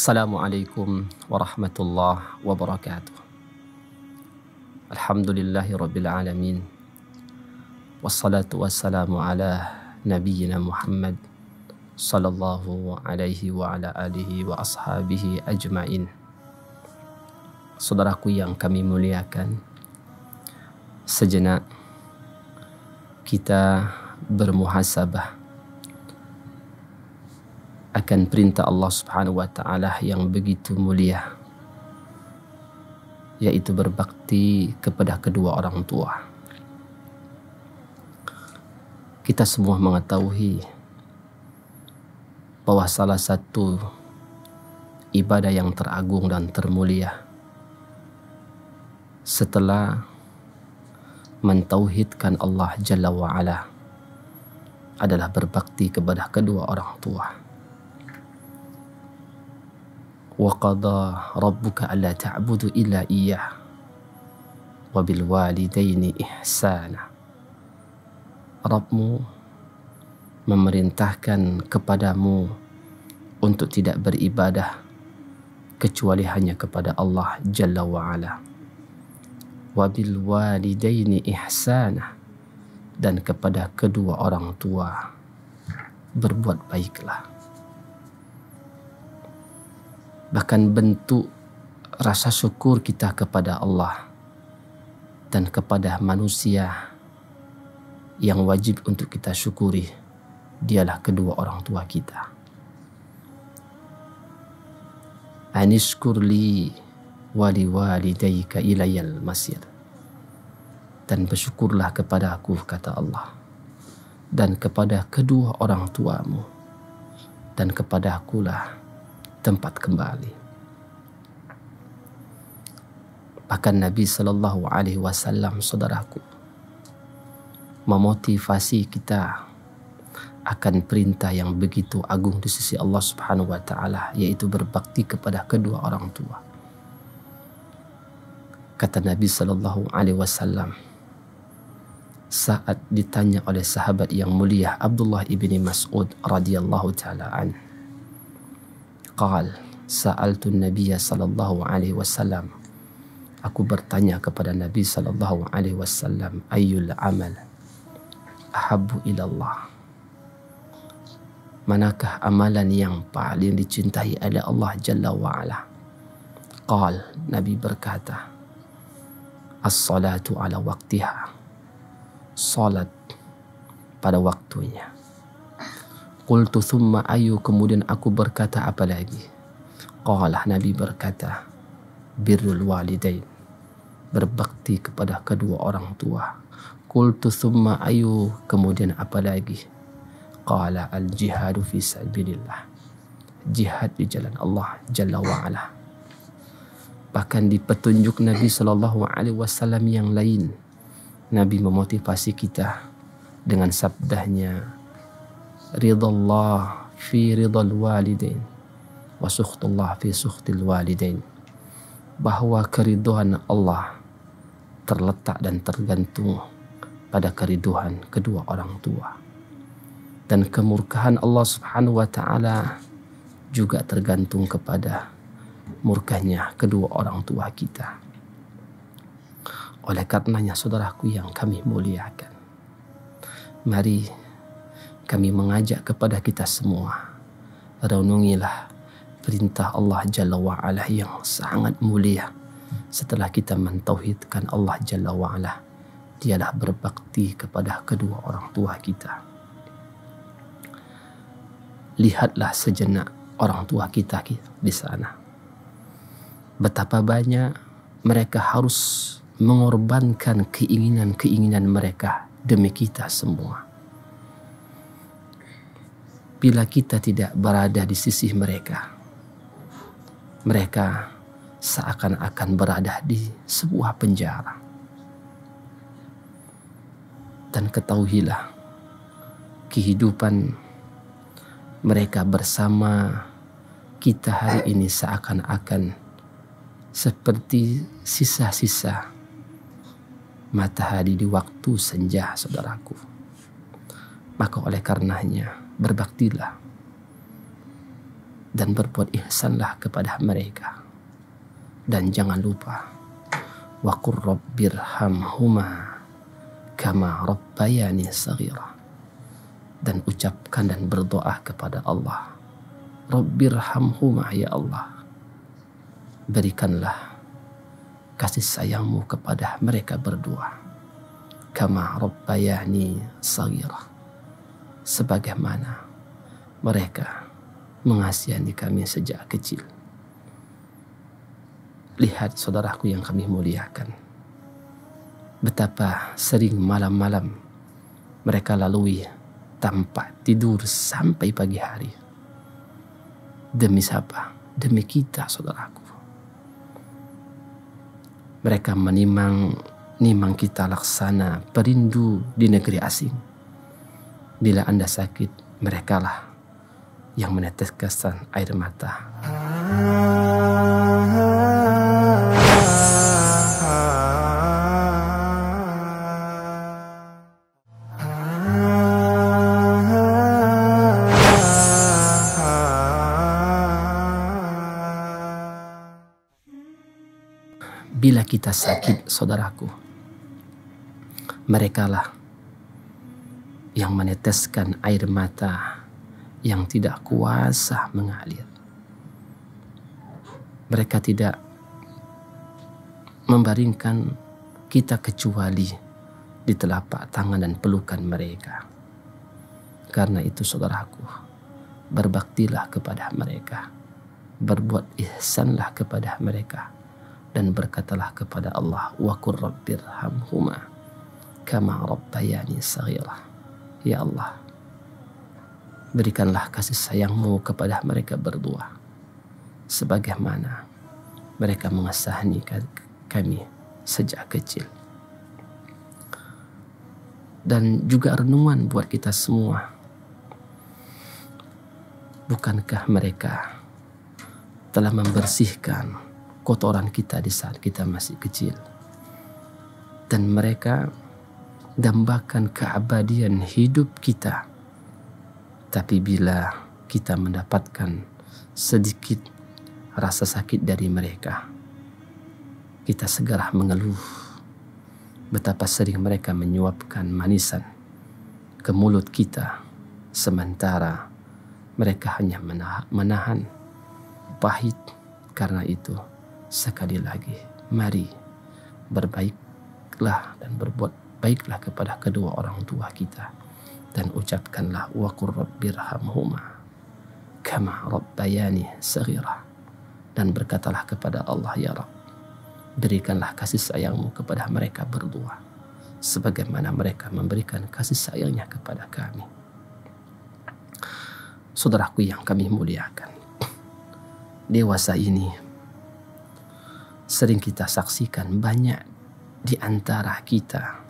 السلام عليكم ورحمة الله وبركاته الحمد لله رب العالمين والصلاة والسلام على نبينا محمد صلى الله عليه وعلى آله وأصحابه أجمعين Saudaraku yang kami muliakan Sejenak kita bermuhasabah akan perintah Allah Subhanahu wa taala yang begitu mulia yaitu berbakti kepada kedua orang tua. Kita semua mengetahui bahwa salah satu ibadah yang teragung dan termulia setelah mentauhidkan Allah Jalla wa'ala adalah berbakti kepada kedua orang tua wa qada rabbuka alla ta'budu illa iyyah wa bil memerintahkan kepadamu untuk tidak beribadah kecuali hanya kepada Allah Jalla wa'ala. Wabil walidaini ihsana dan kepada kedua orang tua berbuat baiklah bahkan bentuk rasa syukur kita kepada Allah dan kepada manusia yang wajib untuk kita syukuri dialah kedua orang tua kita Anishkurli wali walidayka ilayal masir dan bersyukurlah kepada aku kata Allah dan kepada kedua orang tuamu dan kepada akulah tempat kembali. Bahkan Nabi Shallallahu Alaihi Wasallam, saudaraku, memotivasi kita akan perintah yang begitu agung di sisi Allah Subhanahu Wa Taala, yaitu berbakti kepada kedua orang tua. Kata Nabi Shallallahu Alaihi Wasallam, saat ditanya oleh sahabat yang mulia Abdullah ibni Mas'ud radhiyallahu taala anhu qal sa'altu nabiyya sallallahu alaihi wasallam aku bertanya kepada Nabi sallallahu alaihi wasallam ayyul amal ahabbu ilallah manakah amalan yang paling dicintai oleh Allah jalla wa ala qal Nabi berkata as-salatu ala waktiha salat pada waktunya Qultu thumma ayu kemudian aku berkata apa lagi? Qala Nabi berkata birrul walidain berbakti kepada kedua orang tua. Qultu thumma ayu kemudian apa lagi? Qala al jihadu fi sabilillah. Jihad di jalan Allah jalla wa ala. Bahkan di petunjuk Nabi sallallahu alaihi wasallam yang lain Nabi memotivasi kita dengan sabdanya ridallah fi ridal walidain wa sukhtullah fi sukhtil walidain bahwa keriduhan Allah terletak dan tergantung pada keriduhan kedua orang tua dan kemurkahan Allah Subhanahu wa taala juga tergantung kepada murkahnya kedua orang tua kita. Oleh karenanya saudaraku yang kami muliakan. Mari kami mengajak kepada kita semua. Renungilah perintah Allah Jalla wa'ala yang sangat mulia. Setelah kita mentauhidkan Allah Jalla wa'ala, dialah berbakti kepada kedua orang tua kita. Lihatlah sejenak orang tua kita di sana. Betapa banyak mereka harus mengorbankan keinginan-keinginan mereka demi kita semua bila kita tidak berada di sisi mereka. Mereka seakan-akan berada di sebuah penjara. Dan ketahuilah kehidupan mereka bersama kita hari ini seakan-akan seperti sisa-sisa matahari di waktu senja, saudaraku. Maka oleh karenanya, berbaktilah dan berbuat ihsanlah kepada mereka dan jangan lupa wa qur rabbirhamhuma kama rabbayani saghira dan ucapkan dan berdoa kepada Allah rabbirhamhuma ya Allah berikanlah kasih sayangmu kepada mereka berdua kama rabbayani saghira sebagaimana mereka mengasihani kami sejak kecil. Lihat saudaraku yang kami muliakan. Betapa sering malam-malam mereka lalui tanpa tidur sampai pagi hari. Demi siapa? Demi kita saudaraku. Mereka menimang nimang kita laksana perindu di negeri asing Bila Anda sakit, merekalah yang meneteskan air mata. Bila kita sakit, saudaraku, merekalah yang meneteskan air mata yang tidak kuasa mengalir. Mereka tidak membaringkan kita kecuali di telapak tangan dan pelukan mereka. Karena itu saudaraku, berbaktilah kepada mereka. Berbuat ihsanlah kepada mereka dan berkatalah kepada Allah wa qur kama rabbayani saghira Ya Allah, berikanlah kasih sayangmu kepada mereka berdua. Sebagaimana mereka mengasahani kami sejak kecil. Dan juga renungan buat kita semua. Bukankah mereka telah membersihkan kotoran kita di saat kita masih kecil? Dan mereka Dambakan keabadian hidup kita. Tapi bila kita mendapatkan sedikit rasa sakit dari mereka, kita segera mengeluh betapa sering mereka menyuapkan manisan ke mulut kita, sementara mereka hanya menahan pahit. Karena itu, sekali lagi, mari berbaiklah dan berbuat baiklah kepada kedua orang tua kita dan ucapkanlah waqur rabbirhamhuma kama rabbayani saghira dan berkatalah kepada Allah ya Rabb berikanlah kasih sayangmu kepada mereka berdua sebagaimana mereka memberikan kasih sayangnya kepada kami saudaraku yang kami muliakan dewasa ini sering kita saksikan banyak di antara kita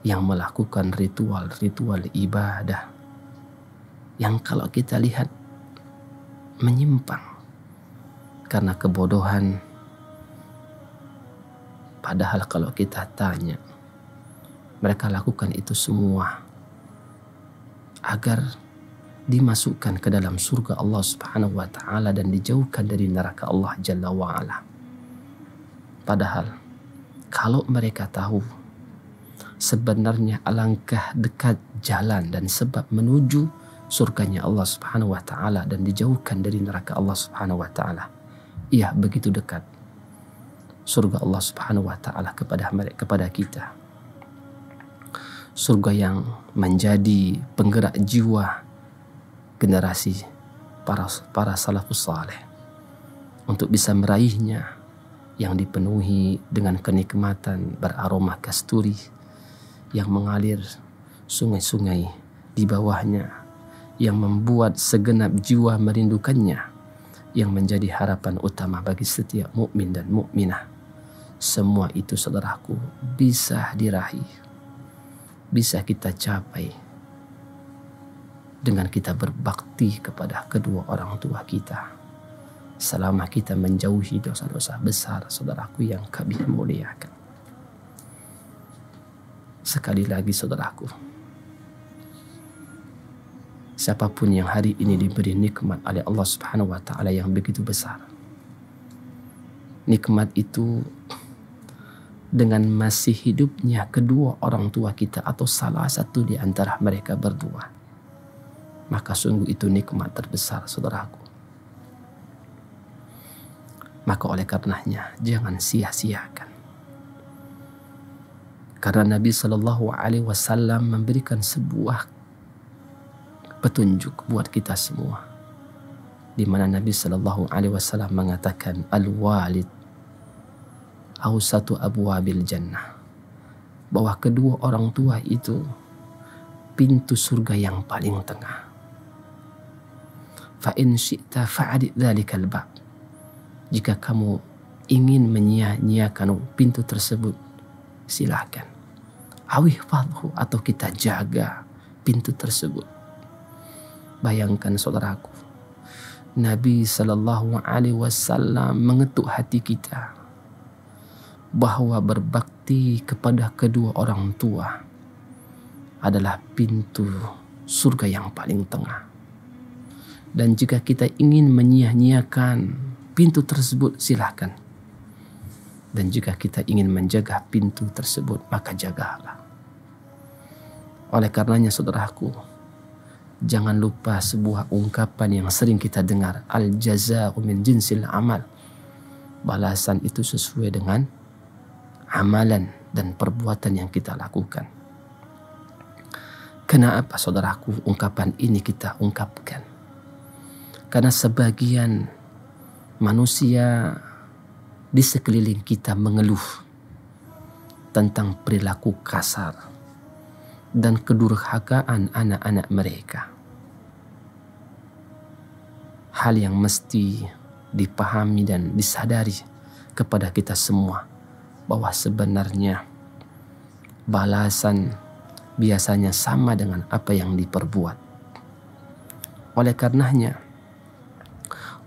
yang melakukan ritual-ritual ibadah yang kalau kita lihat menyimpang karena kebodohan padahal kalau kita tanya mereka lakukan itu semua agar dimasukkan ke dalam surga Allah Subhanahu wa taala dan dijauhkan dari neraka Allah Jalla wa ala. Padahal kalau mereka tahu sebenarnya alangkah dekat jalan dan sebab menuju surganya Allah Subhanahu wa taala dan dijauhkan dari neraka Allah Subhanahu wa taala. Iya, begitu dekat surga Allah Subhanahu wa taala kepada kepada kita. Surga yang menjadi penggerak jiwa generasi para para salafus saleh untuk bisa meraihnya yang dipenuhi dengan kenikmatan beraroma kasturi yang mengalir sungai-sungai di bawahnya yang membuat segenap jiwa merindukannya yang menjadi harapan utama bagi setiap mukmin dan mukminah semua itu saudaraku bisa diraih bisa kita capai dengan kita berbakti kepada kedua orang tua kita selama kita menjauhi dosa-dosa besar saudaraku yang kami muliakan sekali lagi saudaraku. Siapapun yang hari ini diberi nikmat oleh Allah Subhanahu wa taala yang begitu besar. Nikmat itu dengan masih hidupnya kedua orang tua kita atau salah satu di antara mereka berdua. Maka sungguh itu nikmat terbesar saudaraku. Maka oleh karenanya jangan sia-siakan karena Nabi Shallallahu Alaihi Wasallam memberikan sebuah petunjuk buat kita semua di mana Nabi Shallallahu Alaihi Wasallam mengatakan al-walid ausatu abwabil jannah bahwa kedua orang tua itu pintu surga yang paling tengah fa in syi'ta fa'adid dzalikal bab jika kamu ingin menyia-nyiakan pintu tersebut silakan awih falhu atau kita jaga pintu tersebut. Bayangkan saudaraku, Nabi Shallallahu Alaihi Wasallam mengetuk hati kita bahwa berbakti kepada kedua orang tua adalah pintu surga yang paling tengah. Dan jika kita ingin menyia-nyiakan pintu tersebut, silahkan. Dan jika kita ingin menjaga pintu tersebut, maka jagalah. Oleh karenanya saudaraku, jangan lupa sebuah ungkapan yang sering kita dengar, al jazaa'u min jinsil amal. Balasan itu sesuai dengan amalan dan perbuatan yang kita lakukan. Kenapa saudaraku ungkapan ini kita ungkapkan? Karena sebagian manusia di sekeliling kita mengeluh tentang perilaku kasar, dan kedurhakaan anak-anak mereka. Hal yang mesti dipahami dan disadari kepada kita semua bahwa sebenarnya balasan biasanya sama dengan apa yang diperbuat. Oleh karenanya,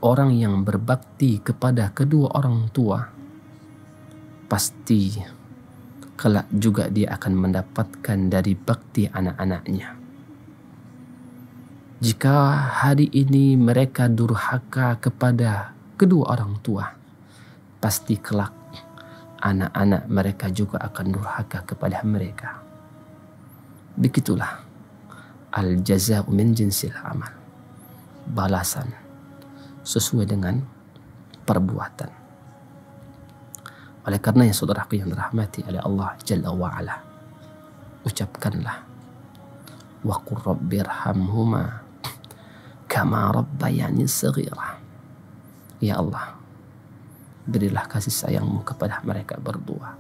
orang yang berbakti kepada kedua orang tua pasti kelak juga dia akan mendapatkan dari bakti anak-anaknya. Jika hari ini mereka durhaka kepada kedua orang tua, pasti kelak anak-anak mereka juga akan durhaka kepada mereka. Begitulah al-jaza'u min jinsil amal. Balasan sesuai dengan perbuatan. Oleh karena karenanya saudaraku yang dirahmati oleh Allah Jalla wa'ala. Ucapkanlah. Wa qur rabbirhamhuma kama rabbayani saghira. Ya Allah. Berilah kasih sayangmu kepada mereka berdua.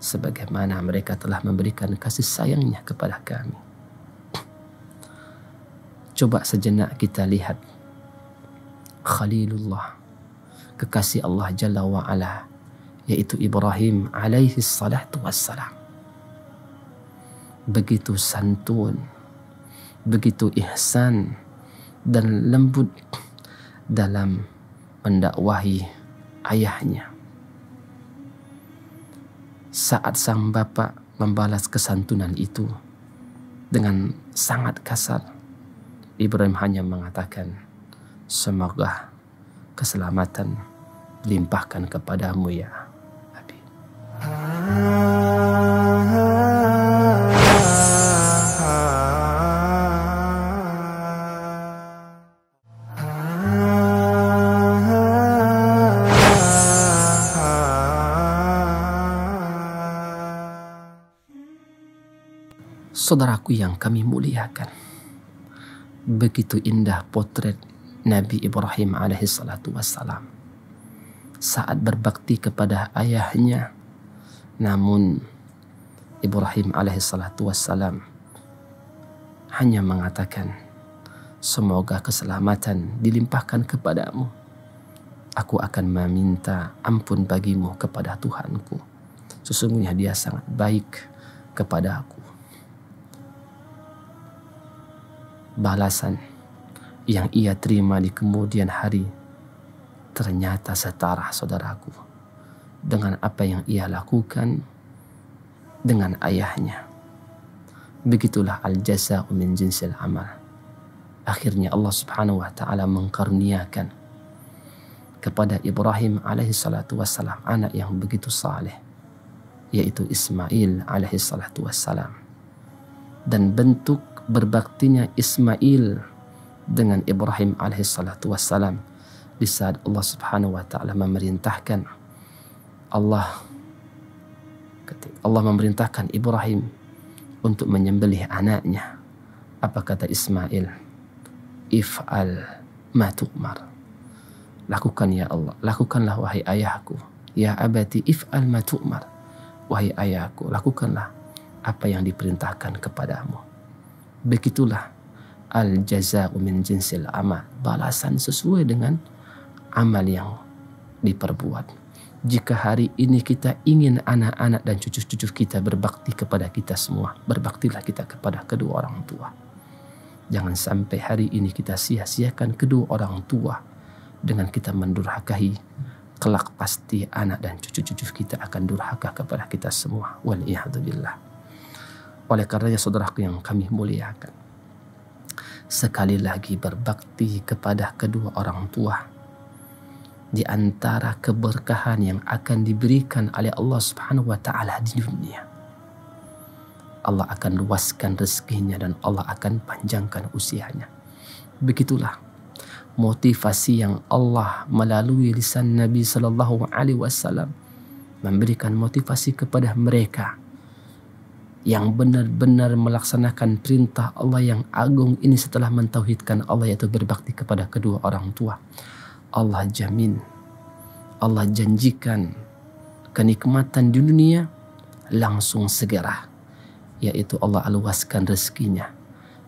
Sebagaimana mereka telah memberikan kasih sayangnya kepada kami. Coba sejenak kita lihat Khalilullah kekasih Allah Jalla wa'ala yaitu Ibrahim alaihi salatu wassalam. Begitu santun, begitu ihsan dan lembut dalam mendakwahi ayahnya. Saat sang bapak membalas kesantunan itu dengan sangat kasar, Ibrahim hanya mengatakan, "Semoga keselamatan limpahkan kepadamu ya." Saudaraku yang kami muliakan, begitu indah potret Nabi Ibrahim alaihissalatu wassalam saat berbakti kepada ayahnya, namun Ibrahim alaihissalatu wassalam hanya mengatakan, Semoga keselamatan dilimpahkan kepadamu. Aku akan meminta ampun bagimu kepada Tuhanku. Sesungguhnya dia sangat baik kepada aku. Balasan yang ia terima di kemudian hari ternyata setara saudaraku dengan apa yang ia lakukan dengan ayahnya. Begitulah al Jasa min jinsil amal. Akhirnya Allah Subhanahu wa taala mengkarniakan kepada Ibrahim alaihi salatu wassalam anak yang begitu saleh yaitu Ismail alaihi salatu wassalam. Dan bentuk berbaktinya Ismail dengan Ibrahim alaihi salatu wassalam di saat Allah Subhanahu wa taala memerintahkan Allah Allah memerintahkan Ibrahim untuk menyembelih anaknya. Apa kata Ismail? If'al ma tu'mar. Lakukan ya Allah, lakukanlah wahai ayahku. Ya abati if'al ma tu'mar. Wahai ayahku, lakukanlah apa yang diperintahkan kepadamu. Begitulah al jaza'u min jinsil amal. Balasan sesuai dengan amal yang diperbuat jika hari ini kita ingin anak-anak dan cucu-cucu kita berbakti kepada kita semua, berbaktilah kita kepada kedua orang tua. Jangan sampai hari ini kita sia-siakan kedua orang tua dengan kita mendurhakai. Kelak pasti anak dan cucu-cucu kita akan durhaka kepada kita semua. Waliyahdubillah. Oleh karenanya saudaraku yang kami muliakan. Sekali lagi berbakti kepada kedua orang tua di antara keberkahan yang akan diberikan oleh Allah Subhanahu wa taala di dunia. Allah akan luaskan rezekinya dan Allah akan panjangkan usianya. Begitulah motivasi yang Allah melalui lisan Nabi Shallallahu Alaihi Wasallam memberikan motivasi kepada mereka yang benar-benar melaksanakan perintah Allah yang agung ini setelah mentauhidkan Allah yaitu berbakti kepada kedua orang tua. Allah jamin, Allah janjikan kenikmatan di dunia langsung segera, yaitu Allah luaskan rezekinya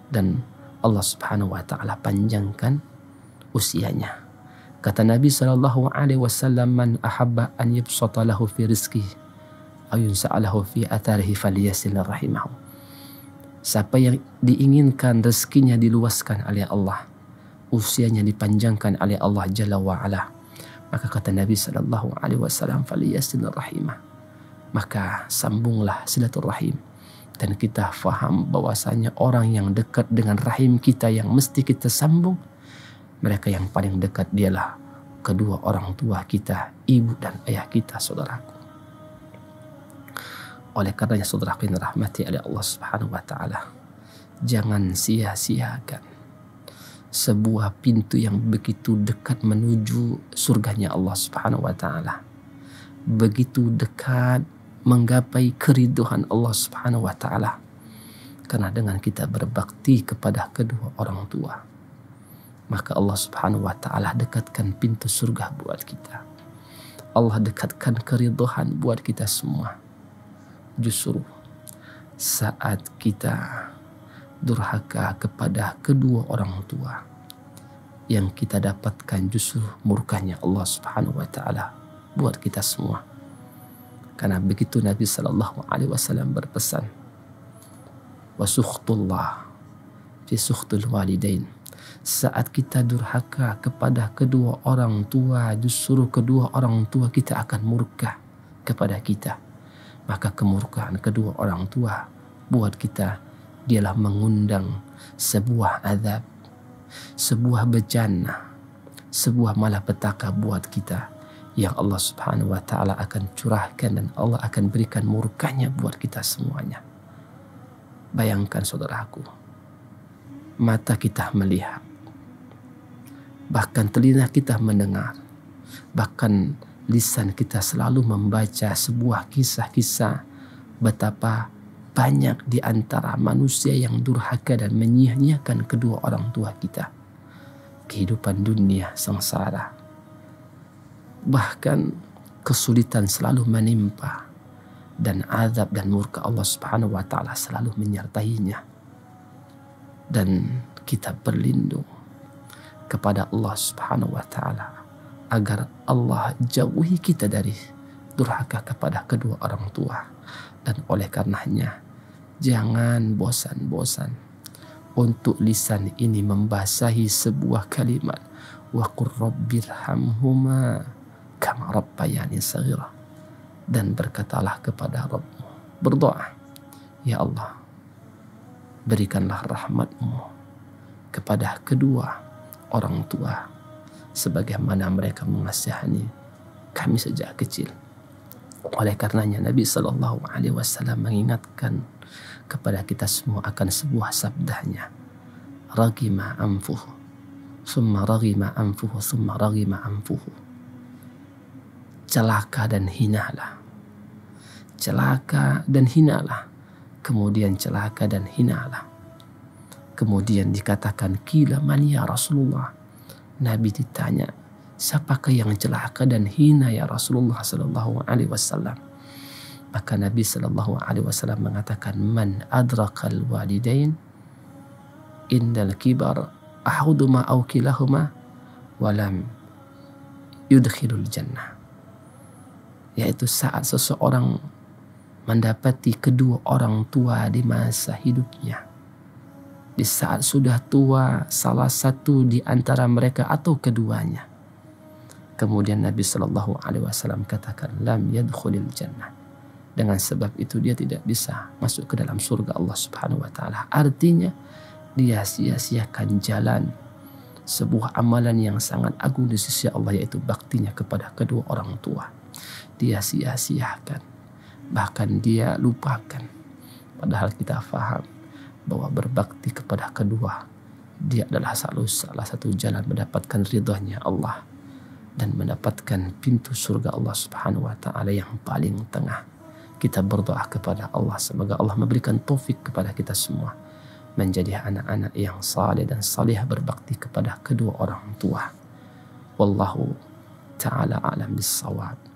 dan Allah Subhanahu wa taala panjangkan usianya. Kata Nabi Shallallahu Alaihi Wasallam, "Man ahabba an yubsata lahu fi rizki, ayun sa'alahu fi atarihi faliyasil rahimahu." Siapa yang diinginkan rezekinya diluaskan oleh Allah, usianya dipanjangkan oleh Allah Jalla wa'ala maka kata Nabi sallallahu alaihi wasallam faliyasil rahimah maka sambunglah silaturahim dan kita faham bahwasanya orang yang dekat dengan rahim kita yang mesti kita sambung mereka yang paling dekat dialah kedua orang tua kita ibu dan ayah kita saudaraku oleh kerana saudaraku yang dirahmati oleh Allah Subhanahu wa taala jangan sia-siakan sebuah pintu yang begitu dekat menuju surganya Allah Subhanahu wa taala. Begitu dekat menggapai keriduhan Allah Subhanahu wa taala. Karena dengan kita berbakti kepada kedua orang tua, maka Allah Subhanahu wa taala dekatkan pintu surga buat kita. Allah dekatkan keriduhan buat kita semua. Justru saat kita durhaka kepada kedua orang tua yang kita dapatkan justru murkahnya Allah Subhanahu wa taala buat kita semua. Karena begitu Nabi Shallallahu Alaihi Wasallam berpesan, wasuhtullah fi suhtul walidain. Saat kita durhaka kepada kedua orang tua, justru kedua orang tua kita akan murka kepada kita. Maka kemurkaan kedua orang tua buat kita dialah mengundang sebuah azab, sebuah bencana, sebuah malapetaka buat kita yang Allah Subhanahu wa taala akan curahkan dan Allah akan berikan murkanya buat kita semuanya. Bayangkan saudaraku, mata kita melihat, bahkan telinga kita mendengar, bahkan lisan kita selalu membaca sebuah kisah-kisah betapa banyak di antara manusia yang durhaka dan menyia-nyiakan kedua orang tua kita. Kehidupan dunia sengsara. Bahkan kesulitan selalu menimpa dan azab dan murka Allah Subhanahu wa taala selalu menyertainya. Dan kita berlindung kepada Allah Subhanahu wa taala agar Allah jauhi kita dari durhaka kepada kedua orang tua. Dan oleh karenanya, jangan bosan-bosan untuk lisan ini membasahi sebuah kalimat wa qurrabbirhamhuma kama rabbayani saghira dan berkatalah kepada Rabbmu berdoa ya Allah berikanlah rahmatmu kepada kedua orang tua sebagaimana mereka mengasihani kami sejak kecil oleh karenanya Nabi Shallallahu Alaihi Wasallam mengingatkan kepada kita semua akan sebuah sabdanya. Ragima amfuhu, summa ragima amfuhu, summa ragima amfuhu. Celaka dan hinalah. Celaka dan hinalah. Kemudian celaka dan hinalah. Kemudian dikatakan kila man ya Rasulullah. Nabi ditanya, siapakah yang celaka dan hina ya Rasulullah Sallallahu Alaihi Wasallam maka Nabi Sallallahu Alaihi Wasallam mengatakan man adrakal walidain indal kibar ahuduma au kilahuma walam yudkhilul jannah yaitu saat seseorang mendapati kedua orang tua di masa hidupnya. Di saat sudah tua, salah satu di antara mereka atau keduanya Kemudian Nabi Shallallahu Alaihi Wasallam katakan, lam yadkhulil jannah. Dengan sebab itu dia tidak bisa masuk ke dalam surga Allah Subhanahu Wa Taala. Artinya dia sia-siakan jalan sebuah amalan yang sangat agung di sisi Allah yaitu baktinya kepada kedua orang tua. Dia sia-siakan, bahkan dia lupakan. Padahal kita faham bahwa berbakti kepada kedua dia adalah salah satu jalan mendapatkan ridhonya Allah. dan mendapatkan pintu surga Allah Subhanahu wa taala yang paling tengah. Kita berdoa kepada Allah semoga Allah memberikan taufik kepada kita semua menjadi anak-anak yang saleh dan saleh berbakti kepada kedua orang tua. Wallahu taala alam bisawab.